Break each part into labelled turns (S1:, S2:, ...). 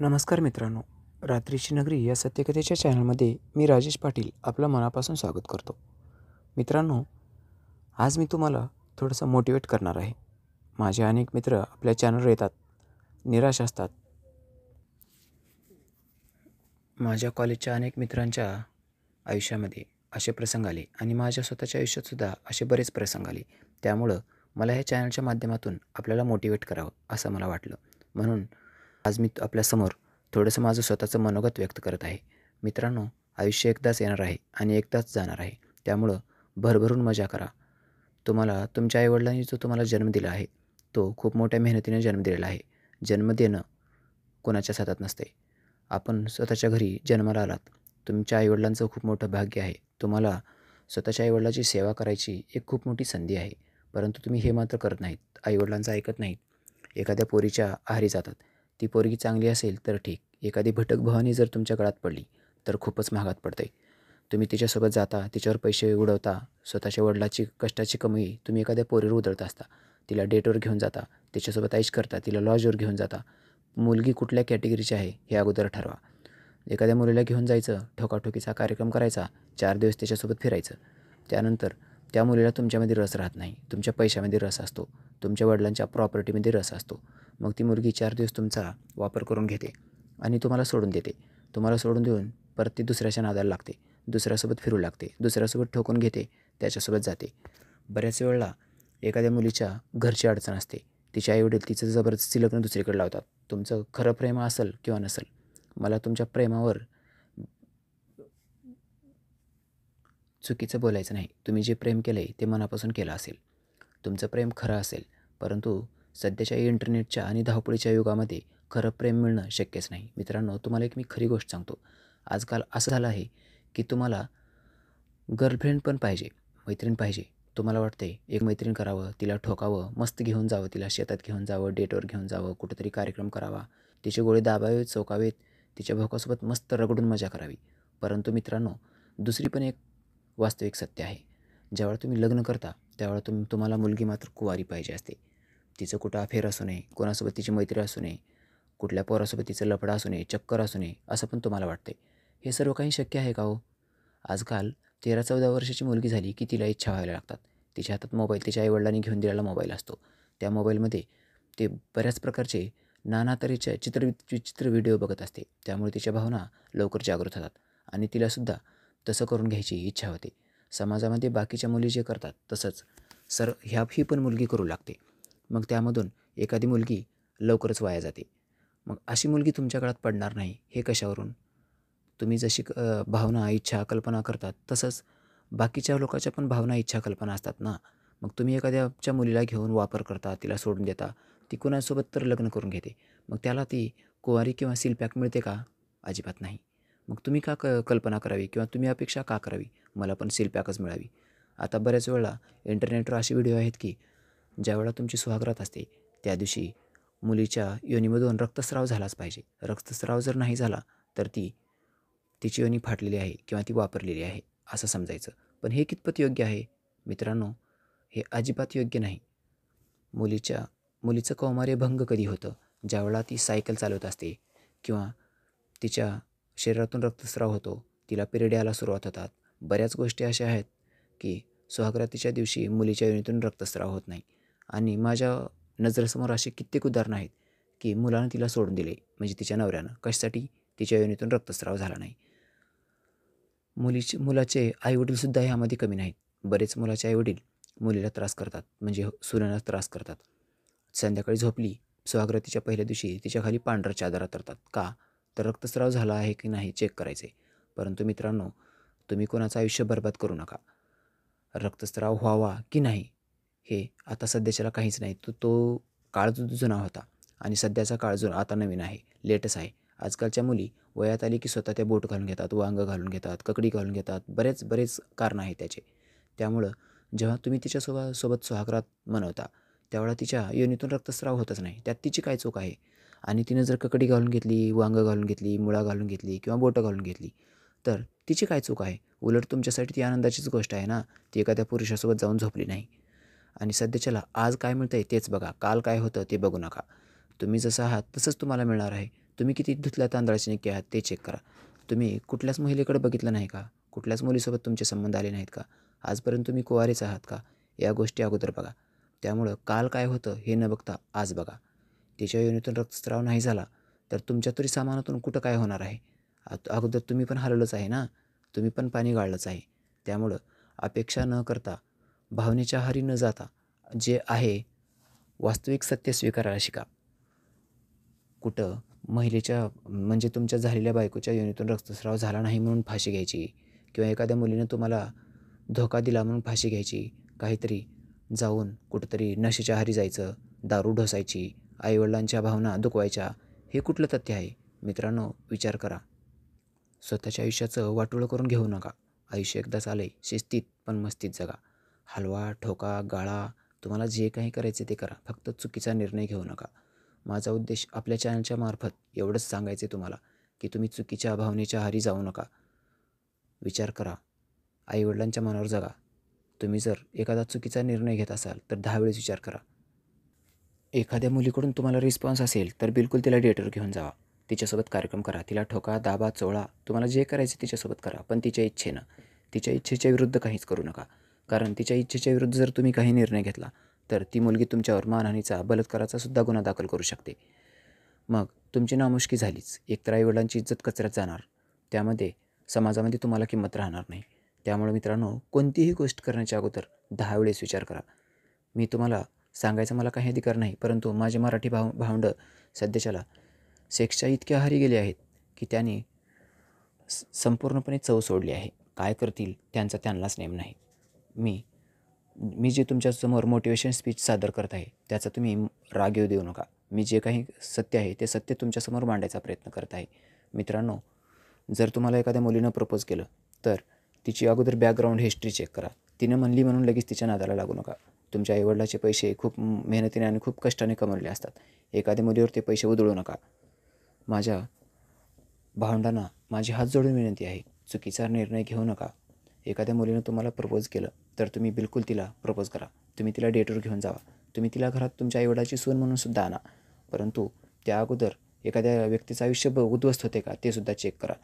S1: नमस्कार मित्रांनो रात्रीची नगरी या सत्यकथेच्या चॅनलमध्ये मी राजेश पाटील आपलं मनापासून स्वागत करतो मित्रांनो आज मी तुम्हाला थोडंसं मोटिवेट करणार आहे माझे अनेक मित्र आपल्या चॅनलवर येतात निराश असतात माझ्या कॉलेजच्या अनेक मित्रांच्या आयुष्यामध्ये असे प्रसंग आले आणि माझ्या स्वतःच्या आयुष्यातसुद्धा असे बरेच प्रसंग आले त्यामुळं मला ह्या चॅनलच्या माध्यमातून आपल्याला मोटिवेट करावं असं मला वाटलं म्हणून आज मी आपल्यासमोर थोडंसं माझं स्वतःचं मनोगत व्यक्त करत आहे मित्रांनो आयुष्य एकदाच येणार आहे आणि एकदाच जाणार आहे त्यामुळं भरभरून मजा करा तुम्हाला तुमच्या आईवडिलांनी जो तुम्हाला जन्म दिला आहे तो खूप मोठ्या मेहनतीने जन्म दिलेला आहे जन्म देणं कोणाच्या हातात नसते आपण स्वतःच्या घरी जन्माला आलात तुमच्या आईवडिलांचं खूप मोठं भाग्य आहे तुम्हाला स्वतःच्या आईवडिलाची सेवा करायची एक खूप मोठी संधी आहे परंतु तुम्ही हे मात्र करत नाहीत आईवडिलांचं ऐकत नाहीत एखाद्या पोरीच्या आहारी जातात ती पोरगी चांगली असेल तर ठीक एखादी भटक भवानी जर तुमच्या गळात पडली तर खूपच महागात पडते तुम्ही तिच्यासोबत जाता तिच्यावर पैसे उडवता स्वतःच्या वडिलाची कष्टाची कमाई तुम्ही एखाद्या पोरीवर उधळत असता तिला डेटवर घेऊन जाता तिच्यासोबत ऐश करता तिला लॉजवर घेऊन जाता मुलगी कुठल्या कॅटेगरीची आहे हे अगोदर ठरवा एखाद्या मुलीला घेऊन जायचं ठोकाठोकीचा कार्यक्रम करायचा चार दिवस त्याच्यासोबत फिरायचं त्यानंतर त्या मुलीला तुमच्यामध्ये रस राहत नाही तुमच्या पैशामध्ये रस असतो तुमच्या वडिलांच्या प्रॉपर्टीमध्ये रस असतो मग ती मुलगी चार दिवस तुमचा वापर करून घेते आणि तुम्हाला सोडून देते तुम्हाला सोडून देऊन परत ती दुसऱ्याच्या नादाला लागते दुसऱ्यासोबत फिरू लागते दुसऱ्यासोबत ठोकून घेते त्याच्यासोबत जाते बऱ्याच वेळेला एखाद्या मुलीच्या घरची अडचण असते तिचे आईवडील तिचं जबरदस्ती लग्न दुसरीकडे लावतात तुमचं खरं प्रेम असेल किंवा नसेल मला तुमच्या प्रेमावर चुकीचं बोलायचं नाही तुम्ही जे प्रेम केलं आहे ते मनापासून केलं असेल तुमचं प्रेम खरं असेल परंतु सध्याच्या इंटरनेटच्या आणि धावपळीच्या युगामध्ये खरं प्रेम मिळणं शक्यच नाही मित्रांनो तुम्हाला एक मी खरी गोष्ट सांगतो आजकाल असं झालं आहे की तुम्हाला गर्लफ्रेंड पण पाहिजे मैत्रीण पाहिजे तुम्हाला वाटते एक मैत्रीण करावं तिला ठोकावं मस्त घेऊन जावं तिला शेतात घेऊन जावं डेटवर घेऊन जावं कुठेतरी कार्यक्रम करावा तिचे गोळे दाबावेत चौकावेत तिच्या भोकासोबत मस्त रगडून मजा करावी परंतु मित्रांनो दुसरी पण एक वास्तविक सत्य आहे ज्यावेळा तुम्ही लग्न करता त्यावेळेला तुम तुम्हाला मुलगी मात्र कुवारी पाहिजे असते तिचं कुठं अफेअर असू नये कोणासोबत तिची मैत्री असू नये कुठल्या पोरासोबत तिचं लफडा असू नये चक्कर असू नये असं पण तुम्हाला वाटते हे सर्व काही शक्य आहे का हो आजकाल तेरा चौदा वर्षाची मुलगी झाली की तिला इच्छा व्हायला लागतात तिच्या हातात मोबाईल तिच्या आईवडिलांनी घेऊन दिलेला मोबाईल असतो त्या मोबाईलमध्ये ते बऱ्याच प्रकारचे नाना तऱ्हेचे चित्र चित्र व्हिडिओ बघत असते त्यामुळे तिच्या भावना लवकर जागृत होतात आणि तिलासुद्धा तसं करून घ्यायची इच्छा होते समाजामध्ये बाकीच्या मुली जे करतात तसंच सर ह्या ही पण मुलगी करू लागते मग त्यामधून एखादी मुलगी लवकरच वाया जाते मग अशी मुलगी तुमच्या काळात पडणार नाही हे कशावरून तुम्ही जशी भावना इच्छा कल्पना करतात तसंच बाकीच्या लोकांच्या पण भावना इच्छा कल्पना असतात ना मग तुम्ही एखाद्याच्या मुलीला घेऊन वापर करता तिला सोडून देता ती कुणासोबत तर लग्न करून घेते मग त्याला ती कुवारी किंवा सिलपॅक मिळते का अजिबात नाही मग तुम्ही का क कल्पना करावी किंवा तुम्ही अपेक्षा का करावी मला पण सिलपॅकच मिळावी आता बऱ्याच वेळा इंटरनेटवर असे व्हिडिओ आहेत की ज्यावेळा तुमची सुहागरात असते त्या दिवशी मुलीच्या योनीमधून रक्तस्राव झालाच पाहिजे रक्तस्राव जर नाही झाला तर ती तिची योनी फाटलेली आहे किंवा ती वापरलेली आहे असं समजायचं पण हे कितपत योग्य आहे मित्रांनो हे अजिबात योग्य नाही मुलीच्या मुलीचं कौमार्य भंग कधी होतं ज्यावेळा ती सायकल चालवत असते किंवा तिच्या शरीरातून रक्तस्राव होतो तिला पिरेड यायला सुरुवात होतात बऱ्याच गोष्टी अशा आहेत की सुहाग्रातीच्या दिवशी मुलीच्या योनीतून रक्तस्राव होत नाही आणि माझ्या नजरेसमोर असे कित्येक उदाहरणं आहेत की मुलानं तिला सोडून दिले म्हणजे तिच्या नवऱ्यानं कशासाठी तिच्या योनीतून रक्तस्राव झाला नाही मुलीचे मुलाचे आईवडीलसुद्धा ह्यामध्ये कमी नाहीत बरेच मुलाचे आईवडील मुलीला त्रास करतात म्हणजे सुनेला त्रास करतात संध्याकाळी झोपली सुहाग्रतीच्या पहिल्या दिवशी तिच्याखाली पांढरा चादर तरतात का तर रक्तस्राव झाला आहे की नाही चेक करायचे परंतु मित्रांनो तुम्ही कोणाचं आयुष्य बर्बाद करू नका रक्तस्राव व्हावा की नाही हे आता सध्याच्याला काहीच नाही तो, तो काळ जुना होता आणि सध्याचा काळ जुना आता नवीन आहे लेटस आहे आजकालच्या मुली वयात आली की स्वतः त्या बोट घालून घेतात वांगं घालून घेतात ककडी घालून घेतात बरेच बरेच कारणं आहे त्याचे त्यामुळं जेव्हा तुम्ही सोबा सोबत सुहागरात मनवता त्यावेळा तिच्या योनीतून रक्तस्राव होतच नाही त्यात तिची काय चूक आहे आणि तिनं जर ककडी घालून घेतली वांगं घालून घेतली मुळा घालून घेतली किंवा बोटं घालून घेतली तर तिची काय चूक आहे उलट तुमच्यासाठी ती आनंदाचीच गोष्ट आहे ना ती एखाद्या पुरुषासोबत जाऊन झोपली नाही आणि सध्याच्याला आज काय मिळतं आहे तेच बघा काल काय होतं ते बघू नका तुम्ही जसं आहात तसंच तुम्हाला मिळणार आहे तुम्ही किती धुतल्या तांदळाची निके आहात ते चेक करा तुम्ही कुठल्याच महिलेकडे बघितलं नाही का कुठल्याच मुलीसोबत तुमचे संबंध आले नाहीत का आजपर्यंत तुम्ही कुवारीच आहात का या गोष्टी अगोदर बघा त्यामुळं काल काय होतं हे न बघता आज बघा तिच्या योनीतून रक्तस्राव नाही झाला तर तुमच्या तरी सामानातून कुठं काय होणार आहे अगोदर तुम्ही पण हरवलंच आहे ना तुम्ही पण पाणी गाळलंच आहे त्यामुळं अपेक्षा न करता भावनेच्या हारी न जाता जे आहे वास्तविक सत्य स्वीकारायला शिका कुठं महिलेच्या म्हणजे तुमच्या झालेल्या बायकोच्या योनीतून रक्तस्राव झाला नाही म्हणून फाशी घ्यायची किंवा एखाद्या मुलीनं तुम्हाला धोका दिला म्हणून फाशी घ्यायची काहीतरी जाऊन कुठंतरी नशेच्या हारी जायचं दारू ढोसायची आईवडिलांच्या भावना दुखवायच्या हे कुठलं तथ्य आहे मित्रांनो विचार करा स्वतःच्या आयुष्याचं वाटोळं करून घेऊ नका आयुष्य एकदाच आहे शिस्तीत पण मस्तीत जगा हलवा ठोका गाळा तुम्हाला जे काही करायचे ते करा फक्त चुकीचा निर्णय घेऊ नका माझा उद्देश आपल्या चॅनलच्या मार्फत एवढंच सांगायचे तुम्हाला की तुम्ही चुकीच्या भावनेच्या हारी जाऊ नका विचार करा आईवडिलांच्या मनावर जगा तुम्ही जर एखादा चुकीचा निर्णय घेत असाल तर दहा वेळेस विचार करा एखाद्या मुलीकडून तुम्हाला रिस्पॉन्स असेल तर बिलकुल तिला डेटर घेऊन जावा तिच्यासोबत कार्यक्रम करा तिला ठोका दाबा चोळा तुम्हाला जे करायचं तिच्यासोबत करा पण तिच्या इच्छेनं तिच्या इच्छेच्या विरुद्ध काहीच करू नका कारण तिच्या इच्छेच्या विरुद्ध जर तुम्ही काही निर्णय घेतला तर ती मुलगी तुमच्यावर मानहानीचा बलात्काराचा सुद्धा गुन्हा दाखल करू शकते मग तुमची नामुष्की झालीच एकतर वडिलांची इज्जत कचऱ्यात जाणार त्यामध्ये समाजामध्ये तुम्हाला किंमत राहणार नाही त्यामुळे मित्रांनो कोणतीही गोष्ट करण्याच्या अगोदर दहा वेळेस विचार करा मी तुम्हाला सांगायचा मला काही अधिकार नाही परंतु माझे मराठी भाव भावंड सध्याच्याला सेक्सच्या इतक्या आहारी गेले आहेत की त्याने संपूर्णपणे चव सोडली आहे काय करतील त्यांचा त्यांनाच नेम नाही मी मी जे तुमच्यासमोर मोटिवेशन स्पीच सादर करत आहे त्याचा तुम्ही राग येऊ देऊ नका मी जे काही सत्य आहे ते सत्य तुमच्यासमोर मांडायचा प्रयत्न करत आहे मित्रांनो जर तुम्हाला एखाद्या मुलीनं प्रपोज केलं तर तिची अगोदर बॅकग्राऊंड हिस्ट्री चेक करा तिनं म्हणली म्हणून लगेच तिच्या नादाला लागू नका तुमच्या आईवडिलाचे पैसे खूप मेहनतीने आणि खूप कष्टाने कमवले असतात एखाद्या मुलीवर ते पैसे उधळू नका माझ्या भावंडांना माझी हात जोडून विनंती आहे चुकीचा निर्णय घेऊ नका एखाद्या मुलीनं तुम्हाला प्रपोज केलं तर तुम्ही बिलकुल तिला प्रपोज करा तुम्ही तिला डेटवर घेऊन जावा तुम्ही तिला घरात तुमच्या आईवडाची सून म्हणून सुद्धा आणा परंतु त्या अगोदर एखाद्या व्यक्तीचं आयुष्य ब उद्ध्वस्त होते का ते सुद्धा चेक करा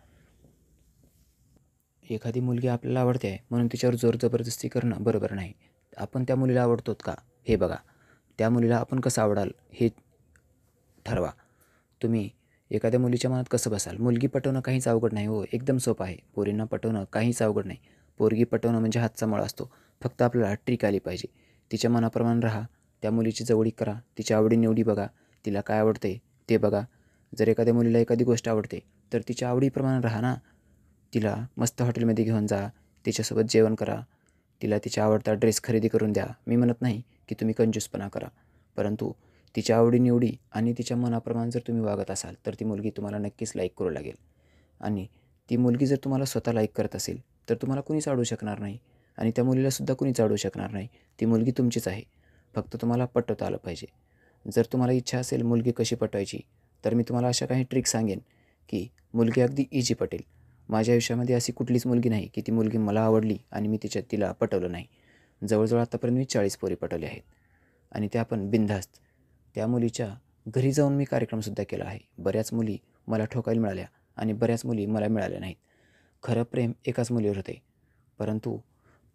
S1: एखादी मुलगी आपल्याला आवडते आहे म्हणून तिच्यावर जोर जबरदस्ती करणं बरोबर नाही आपण त्या मुलीला आवडतो का हे बघा त्या मुलीला आपण कसं आवडाल हे ठरवा तुम्ही एखाद्या मुलीच्या मनात कसं बसाल मुलगी पटवणं काहीच अवघड नाही हो एकदम सोपं आहे पोरींना पटवणं काहीच अवघड नाही पोरगी पटवणं म्हणजे हातचा मळा असतो फक्त आपल्याला ट्रिक आली पाहिजे तिच्या मनाप्रमाणे राहा त्या मुलीची जवळीक करा तिच्या आवडीनिवडी बघा तिला काय आवडते ते बघा जर एखाद्या मुलीला एखादी गोष्ट आवडते तर तिच्या आवडीप्रमाणे राहा ना तिला मस्त हॉटेलमध्ये घेऊन जा तिच्यासोबत जेवण करा तिला तिच्या आवडता ड्रेस खरेदी करून द्या मी म्हणत नाही की तुम्ही कंजूसपणा करा परंतु तिच्या आवडीनिवडी आणि तिच्या मनाप्रमाणे जर तुम्ही वागत असाल तर ती मुलगी तुम्हाला नक्कीच लाईक करू लागेल आणि ती मुलगी जर तुम्हाला स्वतः लाईक करत असेल तर तुम्हाला कुणीच चाडू शकणार नाही आणि त्या मुलीलासुद्धा कुणीच चाडू शकणार नाही ती मुलगी तुमचीच आहे फक्त तुम्हाला पटवता आलं पाहिजे जर तुम्हाला इच्छा असेल मुलगी कशी पटवायची तर मी तुम्हाला अशा काही ट्रिक सांगेन की मुलगी अगदी इजी पटेल माझ्या आयुष्यामध्ये अशी कुठलीच मुलगी नाही की ती मुलगी मला आवडली आणि मी तिच्या तिला पटवलं नाही जवळजवळ आतापर्यंत मी चाळीस पोरी पटवल्या आहेत आणि त्या पण बिनधास्त त्या मुलीच्या घरी जाऊन मी कार्यक्रमसुद्धा केला आहे बऱ्याच मुली मला ठोकायला मिळाल्या आणि बऱ्याच मुली मला मिळाल्या नाहीत खरं प्रेम एकाच मुलीवर होते परंतु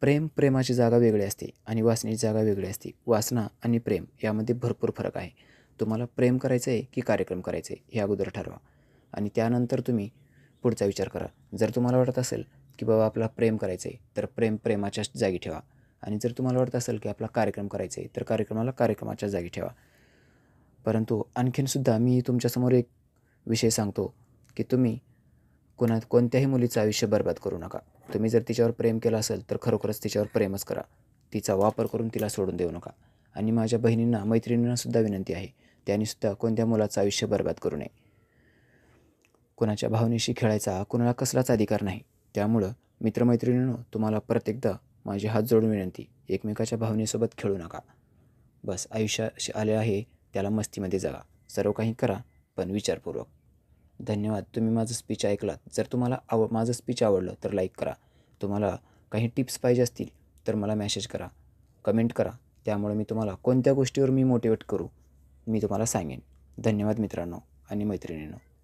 S1: प्रेम प्रेमाची जागा वेगळी असते आणि वासनेची जागा वेगळी असते वासना आणि प्रेम यामध्ये भरपूर फरक आहे तुम्हाला प्रेम करायचं आहे की कार्यक्रम करायचं आहे हे अगोदर ठरवा आणि त्यानंतर तुम्ही पुढचा विचार करा जर तुम्हाला वाटत असेल की बाबा आपला प्रेम करायचं आहे तर प्रेम प्रेमाच्याच जागी ठेवा आणि जर तुम्हाला वाटत असेल की आपला कार्यक्रम करायचा आहे तर कार्यक्रमाला कार्यक्रमाच्या जागी ठेवा परंतु आणखीनसुद्धा मी तुमच्यासमोर एक विषय सांगतो की तुम्ही कोणा कोणत्याही मुलीचं आयुष्य बरबाद करू नका तुम्ही जर तिच्यावर प्रेम केलं असेल तर खरोखरच तिच्यावर प्रेमच करा तिचा वापर करून तिला सोडून देऊ नका आणि माझ्या बहिणींना मैत्रिणींनासुद्धा विनंती आहे त्यांनीसुद्धा कोणत्या मुलाचं आयुष्य बरबाद करू नये कोणाच्या भावनेशी खेळायचा कोणाला कसलाच अधिकार नाही त्यामुळं मित्रमैत्रिणींनो तुम्हाला प्रत्येकदा माझे हात जोडून विनंती एकमेकाच्या भावनेसोबत खेळू नका बस आयुष्याशी आले आहे त्याला मस्तीमध्ये जागा सर्व काही करा पण विचारपूर्वक धन्यवाद तुम्ही माझं स्पीच ऐकलात जर तुम्हाला आव माझं स्पीच आवडलं तर लाईक करा तुम्हाला काही टिप्स पाहिजे असतील तर मला मॅसेज करा कमेंट करा त्यामुळे मी तुम्हाला कोणत्या गोष्टीवर मी मोटिवेट करू मी तुम्हाला सांगेन धन्यवाद मित्रांनो आणि मैत्रिणींनो